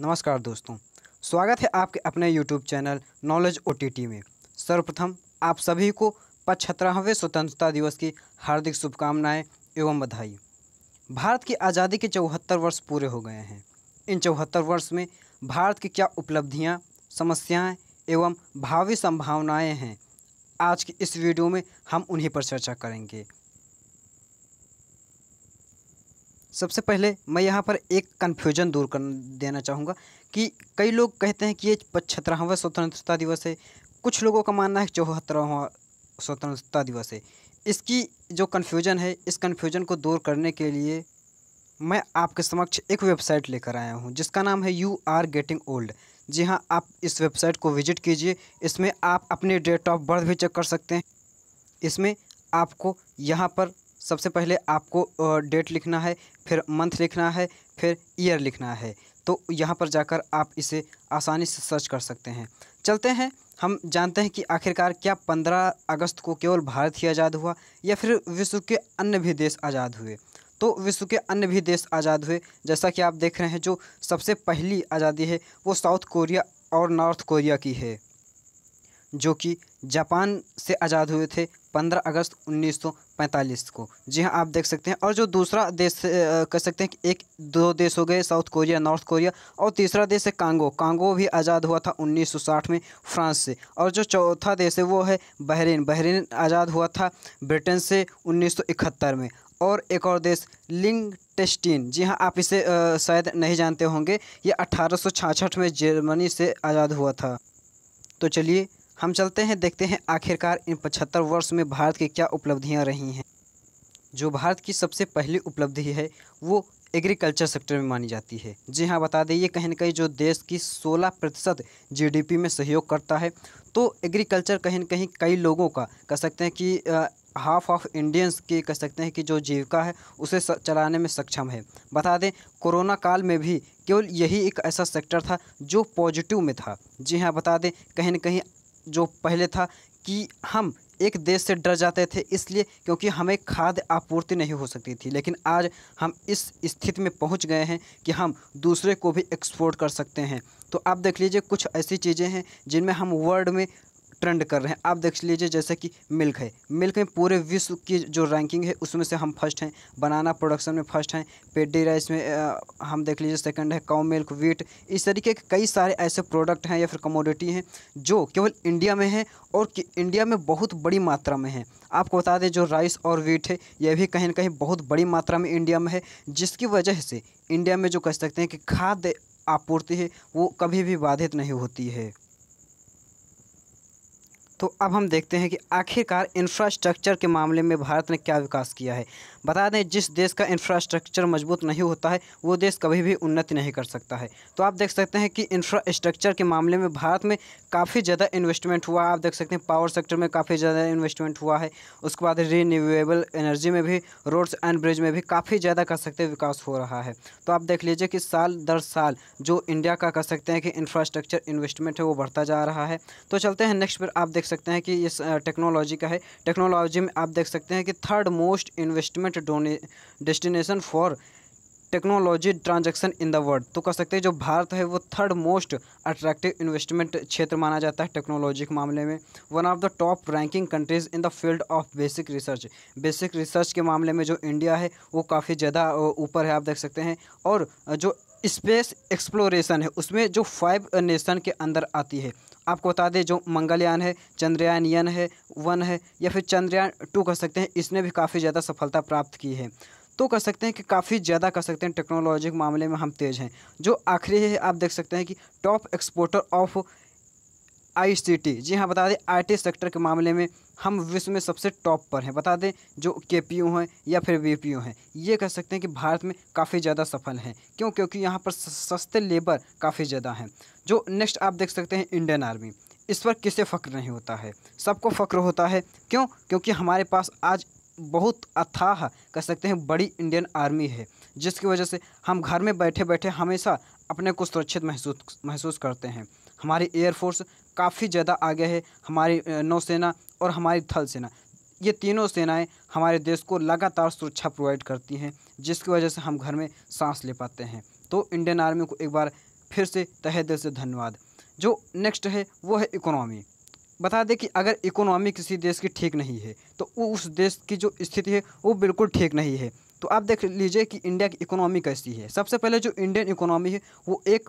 नमस्कार दोस्तों स्वागत है आपके अपने यूट्यूब चैनल नॉलेज ओ में सर्वप्रथम आप सभी को पचहत्तरवें स्वतंत्रता दिवस की हार्दिक शुभकामनाएं एवं बधाई भारत की आज़ादी के चौहत्तर वर्ष पूरे हो गए हैं इन चौहत्तर वर्ष में भारत की क्या उपलब्धियाँ समस्याएँ एवं भावी संभावनाएँ हैं आज की इस वीडियो में हम उन्हीं पर चर्चा करेंगे सबसे पहले मैं यहाँ पर एक कन्फ्यूजन दूर कर देना चाहूँगा कि कई लोग कहते हैं कि ये पचहत्तरवा स्वतंत्रता दिवस है कुछ लोगों का मानना है कि चौहत्तरवा स्वतंत्रता दिवस है इसकी जो कन्फ्यूजन है इस कन्फ्यूजन को दूर करने के लिए मैं आपके समक्ष एक वेबसाइट लेकर आया हूँ जिसका नाम है यू आर गेटिंग ओल्ड जी हाँ आप इस वेबसाइट को विजिट कीजिए इसमें आप अपने डेट ऑफ बर्थ भी चेक कर सकते हैं इसमें आपको यहाँ पर सबसे पहले आपको डेट लिखना है फिर मंथ लिखना है फिर ईयर लिखना है तो यहाँ पर जाकर आप इसे आसानी से सर्च कर सकते हैं चलते हैं हम जानते हैं कि आखिरकार क्या 15 अगस्त को केवल भारत ही आज़ाद हुआ या फिर विश्व के अन्य भी देश आज़ाद हुए तो विश्व के अन्य भी देश आज़ाद हुए जैसा कि आप देख रहे हैं जो सबसे पहली आज़ादी है वो साउथ कोरिया और नॉर्थ कोरिया की है जो कि जापान से आज़ाद हुए थे पंद्रह अगस्त उन्नीस को जी हाँ आप देख सकते हैं और जो दूसरा देश कह सकते हैं कि एक दो देश हो गए साउथ कोरिया नॉर्थ कोरिया और तीसरा देश है कांगो कांगो भी आज़ाद हुआ था 1960 में फ्रांस से और जो चौथा देश है वो है बहरीन बहरीन आज़ाद हुआ था ब्रिटेन से 1971 में और एक और देश लिंग टेस्टीन जी हाँ आप इसे शायद नहीं जानते होंगे ये अठारह में जर्मनी से आज़ाद हुआ था तो चलिए हम चलते हैं देखते हैं आखिरकार इन पचहत्तर वर्ष में भारत की क्या उपलब्धियाँ रही हैं जो भारत की सबसे पहली उपलब्धि है वो एग्रीकल्चर सेक्टर में मानी जाती है जी हाँ बता दें ये कहीं ना कहीं जो देश की 16 प्रतिशत जी में सहयोग करता है तो एग्रीकल्चर कहीं ना कहीं कई लोगों का कह सकते हैं कि हाफ ऑफ इंडियंस की कह सकते हैं कि जो जीविका है उसे चलाने में सक्षम है बता दें कोरोना काल में भी केवल यही एक ऐसा सेक्टर था जो पॉजिटिव में था जी हाँ बता दें कहीं ना कहीं जो पहले था कि हम एक देश से डर जाते थे इसलिए क्योंकि हमें खाद्य आपूर्ति नहीं हो सकती थी लेकिन आज हम इस स्थिति में पहुंच गए हैं कि हम दूसरे को भी एक्सपोर्ट कर सकते हैं तो आप देख लीजिए कुछ ऐसी चीज़ें हैं जिनमें हम वर्ल्ड में ट्रेंड कर रहे हैं आप देख लीजिए जैसे कि मिल्क है मिल्क में पूरे विश्व की जो रैंकिंग है उसमें से हम फर्स्ट हैं बनाना प्रोडक्शन में फर्स्ट हैं पेडी राइस में आ, हम देख लीजिए सेकंड है काउ मिल्क वीट इस तरीके के कई सारे ऐसे प्रोडक्ट हैं या फिर कमोडिटी हैं जो केवल इंडिया में हैं और इंडिया में बहुत बड़ी मात्रा में हैं आपको बता दें जो राइस और वीट है यह भी कहीं ना कहीं बहुत बड़ी मात्रा में इंडिया में है जिसकी वजह से इंडिया में जो कह सकते हैं कि खाद्य आपूर्ति है वो कभी भी बाधित नहीं होती है तो अब हम देखते हैं कि आखिरकार इंफ्रास्ट्रक्चर के मामले में भारत ने क्या विकास किया है बता दें जिस देश का इंफ्रास्ट्रक्चर मजबूत नहीं होता है वो देश कभी भी उन्नति नहीं कर सकता है तो आप देख सकते हैं कि इंफ्रास्ट्रक्चर के मामले में भारत में काफ़ी ज़्यादा इन्वेस्टमेंट हुआ आप देख सकते हैं पावर सेक्टर में काफ़ी ज़्यादा इन्वेस्टमेंट हुआ है उसके बाद रीन्यूएबल एनर्जी में भी रोड्स एंड ब्रिज में भी काफ़ी ज़्यादा कह सकते हैं विकास हो रहा है तो आप देख लीजिए कि साल दर साल जो इंडिया का कह सकते हैं कि इंफ्रास्ट्रक्चर इन्वेस्टमेंट है वो बढ़ता जा रहा है तो चलते हैं नेक्स्ट पर आप देख सकते हैं कि इस टेक्नोलॉजी का है टेक्नोलॉजी में आप देख सकते हैं कि third most investment current destination for technology transaction in the world तो कह सकते हैं जो भारत है वो थर्ड मोस्ट अट्रैक्टिव इन्वेस्टमेंट क्षेत्र माना जाता है टेक्नोलॉजी के मामले में one of the top ranking countries in the field of basic research basic research के मामले में जो इंडिया है वो काफ़ी ज़्यादा ऊपर है आप देख सकते हैं और जो स्पेस एक्सप्लोरेशन है उसमें जो फाइव नेशन के अंदर आती है आपको बता दें जो मंगलयान है चंद्रयान यन है वन है या फिर चंद्रयान टू कह सकते हैं इसने भी काफ़ी ज़्यादा सफलता प्राप्त की है तो कह सकते हैं कि काफ़ी ज़्यादा कह सकते हैं टेक्नोलॉजी के मामले में हम तेज़ हैं जो आखिरी है आप देख सकते हैं कि टॉप एक्सपोर्टर ऑफ आईसीटी जी हाँ बता दें आईटी सेक्टर के मामले में हम विश्व में सबसे टॉप पर हैं बता दें जो के पी हैं या फिर वी पी हैं ये कह सकते हैं कि भारत में काफ़ी ज़्यादा सफल हैं क्यों क्योंकि यहाँ पर सस्ते लेबर काफ़ी ज़्यादा हैं जो नेक्स्ट आप देख सकते हैं इंडियन आर्मी इस पर किसे फ़क्र नहीं होता है सबको फ़क्र होता है क्यों क्योंकि हमारे पास आज बहुत अथाह कह सकते हैं बड़ी इंडियन आर्मी है जिसकी वजह से हम घर में बैठे बैठे हमेशा अपने को सुरक्षित महसूस महसूस करते हैं हमारी एयरफोर्स काफ़ी ज़्यादा आगे है हमारी नौसेना और हमारी थल सेना ये तीनों सेनाएं हमारे देश को लगातार सुरक्षा प्रोवाइड करती हैं जिसकी वजह से हम घर में सांस ले पाते हैं तो इंडियन आर्मी को एक बार फिर से तहे दिल से धन्यवाद जो नेक्स्ट है वो है इकोनॉमी बता दें कि अगर इकोनॉमी किसी देश की ठीक नहीं है तो उस देश की जो स्थिति है वो बिल्कुल ठीक नहीं है तो आप देख लीजिए कि इंडिया की इकोनॉमी कैसी है सबसे पहले जो इंडियन इकोनॉमी है वो एक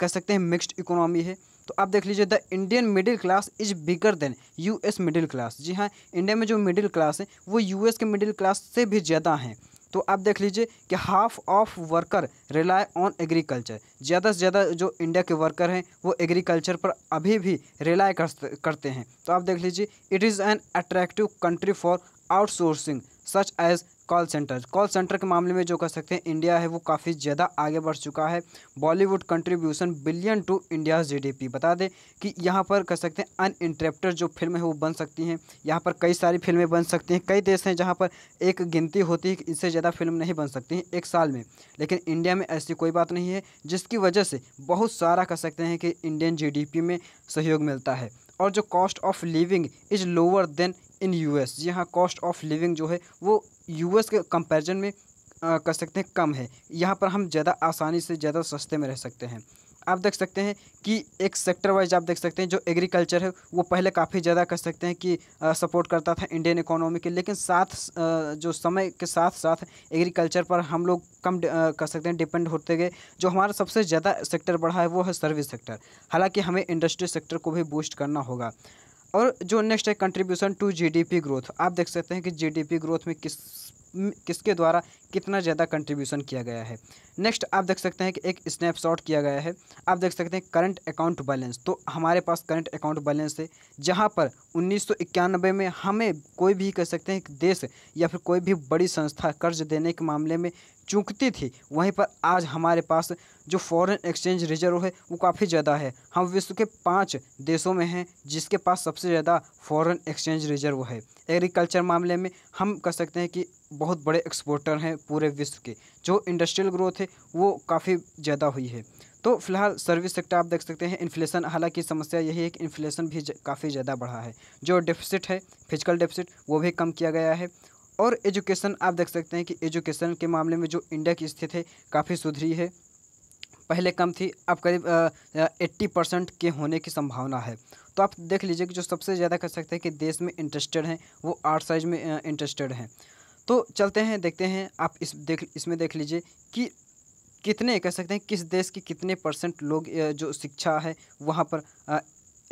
कह सकते हैं मिक्स्ड इकोनॉमी है तो आप देख लीजिए the Indian middle class is bigger than US middle class जी हाँ इंडिया में जो मिडिल क्लास है वो यूएस के मिडिल क्लास से भी ज़्यादा हैं तो आप देख लीजिए कि half of worker rely on agriculture ज़्यादा से ज़्यादा जो इंडिया के वर्कर हैं वो एग्रीकल्चर पर अभी भी रिलाय करते हैं तो आप देख लीजिए it is an attractive country for outsourcing such as call centre call centre के मामले में जो कह सकते हैं इंडिया है वो काफ़ी ज़्यादा आगे बढ़ चुका है Bollywood contribution billion to India GDP बता दें कि यहाँ पर कह सकते हैं अनइंटरप्टेड जो फिल्म है वो बन सकती हैं यहाँ पर कई सारी फिल्में बन सकती हैं कई देश हैं जहाँ पर एक गिनती होती है कि इससे ज़्यादा फिल्म नहीं बन सकती हैं एक साल में लेकिन इंडिया में ऐसी कोई बात नहीं है जिसकी वजह से बहुत सारा कह सकते हैं कि इंडियन जीडीपी में सहयोग मिलता है और जो cost of living is lower than in US जी हाँ कॉस्ट ऑफ लिविंग जो है वो यूएस के कंपैरिजन में आ, कर सकते हैं कम है यहाँ पर हम ज़्यादा आसानी से ज़्यादा सस्ते में रह सकते हैं आप देख सकते हैं कि एक सेक्टर वाइज आप देख सकते हैं जो एग्रीकल्चर है वो पहले काफ़ी ज़्यादा कर सकते हैं कि आ, सपोर्ट करता था इंडियन इकोनॉमी के लेकिन साथ आ, जो समय के साथ साथ एग्रीकल्चर पर हम लोग कम आ, कर सकते हैं डिपेंड होते गए जो हमारा सबसे ज़्यादा सेक्टर बढ़ा है वो है सर्विस सेक्टर हालांकि हमें इंडस्ट्री सेक्टर को भी बूस्ट करना होगा और जो नेक्स्ट है कंट्रीब्यूशन टू जीडीपी ग्रोथ आप देख सकते हैं कि जीडीपी ग्रोथ में किस किसके द्वारा कितना ज़्यादा कंट्रीब्यूशन किया गया है नेक्स्ट आप देख सकते हैं कि एक स्नैपशॉट किया गया है आप देख सकते हैं करंट अकाउंट बैलेंस तो हमारे पास करंट अकाउंट बैलेंस है जहाँ पर उन्नीस में हमें कोई भी कह सकते हैं कि देश या फिर कोई भी बड़ी संस्था कर्ज देने के मामले में चूकती थी वहीं पर आज हमारे पास जो फॉरेन एक्सचेंज रिजर्व है वो काफ़ी ज़्यादा है हम विश्व के पाँच देशों में हैं जिसके पास सबसे ज़्यादा फॉरेन एक्सचेंज रिजर्व है एग्रीकल्चर मामले में हम कह सकते हैं कि बहुत बड़े एक्सपोर्टर हैं पूरे विश्व के जो इंडस्ट्रियल ग्रोथ है वो काफ़ी ज़्यादा हुई है तो फिलहाल सर्विस सेक्टर आप देख सकते हैं इन्फ्लेशन हालांकि समस्या यही है कि इन्फ्लेशन भी काफ़ी ज़्यादा बढ़ा है जो डेफिसिट है फिजिकल डेफिसिट वो भी कम किया गया है और एजुकेशन आप देख सकते हैं कि एजुकेशन के मामले में जो इंडिया की स्थिति है काफ़ी सुधरी है पहले कम थी अब करीब एट्टी परसेंट के होने की संभावना है तो आप देख लीजिए कि जो सबसे ज़्यादा कर सकते हैं कि देश में इंटरेस्टेड हैं वो आर्ट साइज में इंटरेस्टेड हैं तो चलते हैं देखते हैं आप इस देख इसमें देख लीजिए कि कितने कह सकते हैं किस देश के कितने परसेंट लोग जो शिक्षा है वहाँ पर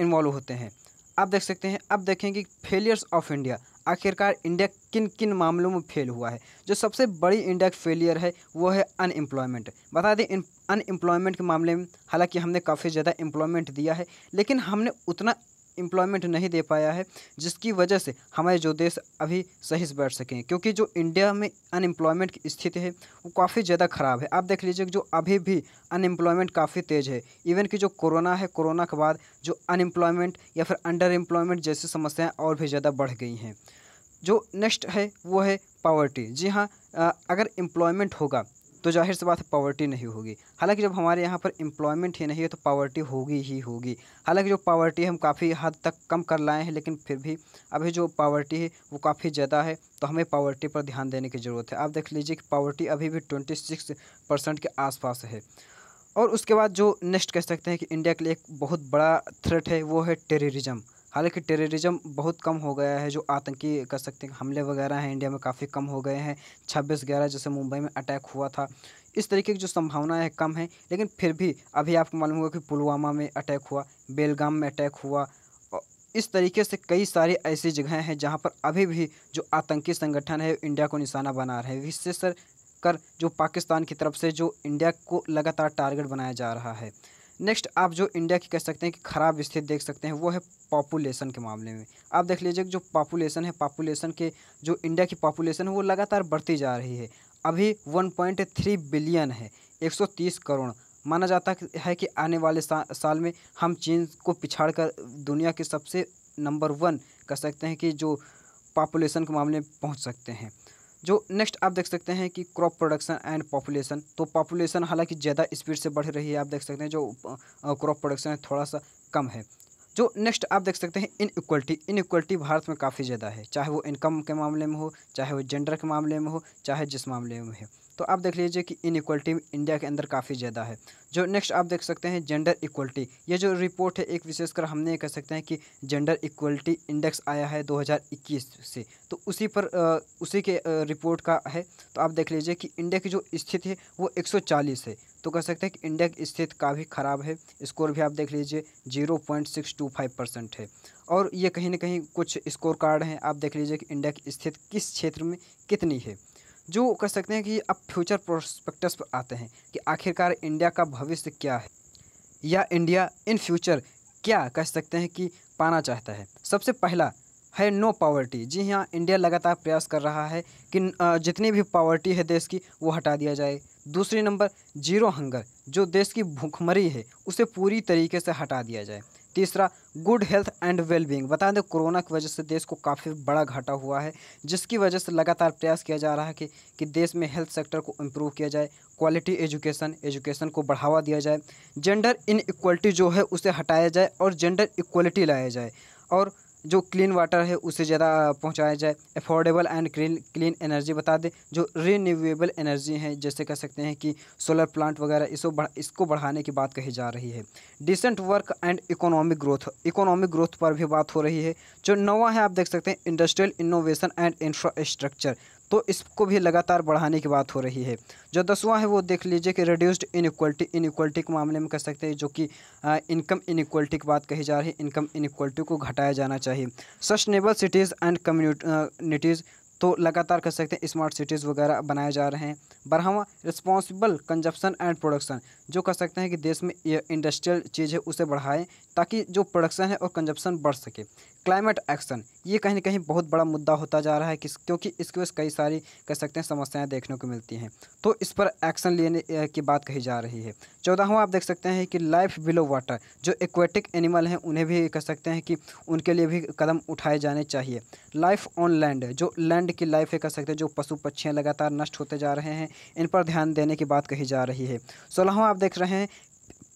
इन्वॉल्व होते हैं आप देख सकते हैं अब देखेंगे फेलियर्स ऑफ इंडिया आखिरकार इंडिया किन किन मामलों में फेल हुआ है जो सबसे बड़ी इंडिया फेलियर है वो है अनएम्प्लॉयमेंट बता दें अनएम्प्लॉयमेंट के मामले में हालांकि हमने काफ़ी ज़्यादा एम्प्लॉयमेंट दिया है लेकिन हमने उतना एम्प्लॉयमेंट नहीं दे पाया है जिसकी वजह से हमारे जो देश अभी सही से बैठ सकें क्योंकि जो इंडिया में अनएम्प्लॉयमेंट की स्थिति है वो काफ़ी ज़्यादा ख़राब है आप देख लीजिए जो अभी भी अनएम्प्लॉयमेंट काफ़ी तेज़ है इवन कि जो कोरोना है कोरोना के बाद जो अनएम्प्लॉयमेंट या फिर अंडर एम्प्लॉयमेंट जैसी समस्याएँ और भी ज़्यादा बढ़ गई हैं जो नेक्स्ट है वो है पावर्टी जी हाँ अगर एम्प्लॉयमेंट होगा तो जाहिर सी बात है पावर्टी नहीं होगी हालांकि जब हमारे यहाँ पर एम्प्लॉयमेंट ही नहीं है तो पावर्टी होगी ही होगी हालांकि जो पावर्टी हम काफ़ी हद तक कम कर लाए हैं लेकिन फिर भी अभी जो पावर्टी है वो काफ़ी ज़्यादा है तो हमें पावर्टी पर ध्यान देने की ज़रूरत है आप देख लीजिए कि पावर्टी अभी भी ट्वेंटी सिक्स परसेंट के आसपास है और उसके बाद जो नेक्स्ट कह सकते हैं कि इंडिया के लिए एक बहुत बड़ा थ्रेट है वो है टेररिज़म हालांकि टेररिज्म बहुत कम हो गया है जो आतंकी कह सकते हैं हमले वगैरह हैं इंडिया में काफ़ी कम हो गए हैं छब्बीस ग्यारह जैसे मुंबई में अटैक हुआ था इस तरीके की जो संभावना है कम है लेकिन फिर भी अभी आपको मालूम होगा कि पुलवामा में अटैक हुआ बेलगाम में अटैक हुआ इस तरीके से कई सारी ऐसी जगहें हैं जहां पर अभी भी जो आतंकी संगठन है इंडिया को निशाना बना रहे हैं विशेषकर कर जो पाकिस्तान की तरफ से जो इंडिया को लगातार टारगेट बनाया जा रहा है नेक्स्ट आप जो इंडिया की कह सकते हैं कि ख़राब स्थिति देख सकते हैं वो है पॉपुलेशन के मामले में आप देख लीजिए जो पॉपुलेशन है पॉपुलेशन के जो इंडिया की पॉपुलेशन है वो लगातार बढ़ती जा रही है अभी 1.3 बिलियन है 130 करोड़ माना जाता है कि आने वाले सा, साल में हम चीन को पिछाड़ कर दुनिया के सबसे नंबर वन कह सकते हैं कि जो पॉपुलेशन के मामले में पहुँच सकते हैं जो नेक्स्ट आप देख सकते हैं कि क्रॉप प्रोडक्शन एंड पॉपुलेशन तो पॉपुलेशन हालांकि ज़्यादा स्पीड से बढ़ रही है आप देख सकते हैं जो क्रॉप प्रोडक्शन है थोड़ा सा कम है जो नेक्स्ट आप देख सकते हैं इन इक्वलिटी इन इक्वलिटी भारत में काफ़ी ज़्यादा है चाहे वो इनकम के मामले में हो चाहे वो जेंडर के मामले में हो चाहे जिस मामले में हो तो आप देख लीजिए कि इनक्वलिटी इंडिया के अंदर काफ़ी ज़्यादा है जो नेक्स्ट आप देख सकते हैं जेंडर इक्वलिटी ये जो रिपोर्ट है एक विशेषकर हमने कह सकते हैं कि जेंडर इक्वलिटी इंडेक्स आया है 2021 से तो उसी पर उसी के रिपोर्ट का है तो आप देख लीजिए कि इंडिया की जो स्थिति है वो 140 है तो कह सकते हैं कि इंडिया की स्थिति काफ़ी ख़राब है स्कोर भी आप देख लीजिए zero point six two five percent है और ये कहीं ना कहीं कुछ स्कोर कार्ड हैं आप देख लीजिए कि इंडिया की स्थिति किस क्षेत्र में कितनी है जो कह सकते हैं कि अब फ्यूचर प्रोस्पेक्टस पर आते हैं कि आखिरकार इंडिया का भविष्य क्या है या इंडिया इन फ्यूचर क्या कह सकते हैं कि पाना चाहता है सबसे पहला है नो पावर्टी जी हाँ इंडिया लगातार प्रयास कर रहा है कि जितनी भी पावर्टी है देश की वो हटा दिया जाए दूसरे नंबर जीरो हंगर जो देश की भूखमरी है उसे पूरी तरीके से हटा दिया जाए तीसरा गुड हेल्थ एंड वेलबींग बता दें कोरोना की वजह से देश को काफ़ी बड़ा घाटा हुआ है जिसकी वजह से लगातार प्रयास किया जा रहा है कि, कि देश में हेल्थ सेक्टर को इम्प्रूव किया जाए क्वालिटी एजुकेशन एजुकेशन को बढ़ावा दिया जाए जेंडर इनक्वलिटी जो है उसे हटाया जाए और जेंडर इक्वलिटी लाया जाए और जो क्लीन वाटर है उसे ज़्यादा पहुंचाया जाए affordable and clean clean energy बता दें जो रिन्यूएबल एनर्जी है जैसे कह सकते हैं कि सोलर प्लांट वगैरह इसको बढ़, इसको बढ़ाने की बात कही जा रही है decent work and economic growth economic growth पर भी बात हो रही है जो नवा है आप देख सकते हैं इंडस्ट्रियल इनोवेशन एंड इंफ्रास्ट्रक्चर तो इसको भी लगातार बढ़ाने की बात हो रही है जो दसवां है वो देख लीजिए कि रिड्यूस्ड इनक्वलिटी इनक्वलिटी के मामले में कह सकते हैं जो कि इनकम इनक्वलिटी की बात कही जा रही है इनकम इनक्वलिटी को घटाया जाना चाहिए सस्टेनेबल सिटीज़ एंड कम्युनिटीज़ तो लगातार कर सकते हैं स्मार्ट सिटीज़ वगैरह बनाए जा रहे हैं बरहवा रिस्पॉन्सिबल कंजप्शन एंड प्रोडक्शन जो कर सकते हैं कि देश में इंडस्ट्रियल चीज़ है उसे बढ़ाएं ताकि जो प्रोडक्शन है और कंजप्शन बढ़ सके क्लाइमेट एक्शन ये कहीं ना कहीं बहुत बड़ा मुद्दा होता जा रहा है किस क्योंकि इसकी वजह कई सारी कह सकते हैं समस्याएं देखने को मिलती हैं तो इस पर एक्शन लेने की बात कही जा रही है चौदहवा आप देख सकते हैं कि लाइफ बिलो वाटर जो एक्वेटिक एनिमल हैं उन्हें भी कह सकते हैं कि उनके लिए भी कदम उठाए जाने चाहिए लाइफ ऑन लैंड जो लैंड झुंड की लाइफ कह सकते हैं जो पशु पक्षियाँ लगातार नष्ट होते जा रहे हैं इन पर ध्यान देने की बात कही जा रही है सोलह आप देख रहे हैं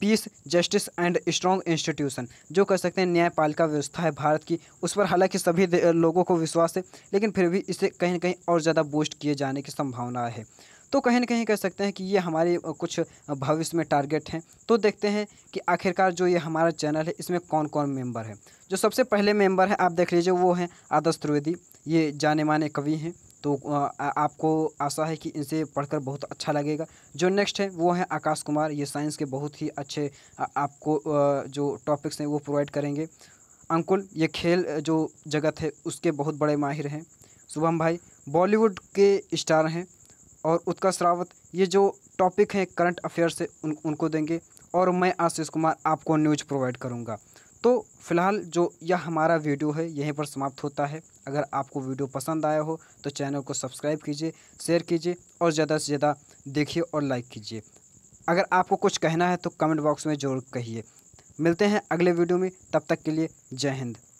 peace justice and strong institution जो कह सकते हैं न्यायपालिका व्यवस्था है भारत की उस पर हालांकि सभी लोगों को विश्वास है लेकिन फिर भी इसे कहीं ना कहीं और ज़्यादा बूस्ट किए जाने की संभावना है तो कहीं ना कहीं कह सकते हैं कि ये हमारे कुछ भविष्य में टारगेट हैं तो देखते हैं कि आखिरकार जो ये हमारा चैनल है इसमें कौन कौन मेंबर है जो सबसे पहले मेंबर है आप देख लीजिए वो हैं आदर्श त्रिवेदी ये जाने माने कवि हैं तो आपको आशा है कि इनसे पढ़कर बहुत अच्छा लगेगा जो नेक्स्ट है वो है आकाश कुमार ये साइंस के बहुत ही अच्छे आपको जो टॉपिक्स हैं वो प्रोवाइड करेंगे अंकुल ये खेल जो जगत है उसके बहुत बड़े माहिर हैं शुभम भाई बॉलीवुड के स्टार हैं और उत्कर्ष रावत ये जो टॉपिक हैं करंट अफेयर्स से उन, उनको देंगे और मैं आशीष कुमार आपको न्यूज प्रोवाइड करूँगा तो फिलहाल जो यह हमारा वीडियो है यहीं पर समाप्त होता है अगर आपको वीडियो पसंद आया हो तो चैनल को सब्सक्राइब कीजिए शेयर कीजिए और ज़्यादा से ज़्यादा देखिए और लाइक कीजिए अगर आपको कुछ कहना है तो कमेंट बॉक्स में ज़रूर कहिए मिलते हैं अगले वीडियो में तब तक के लिए जय हिंद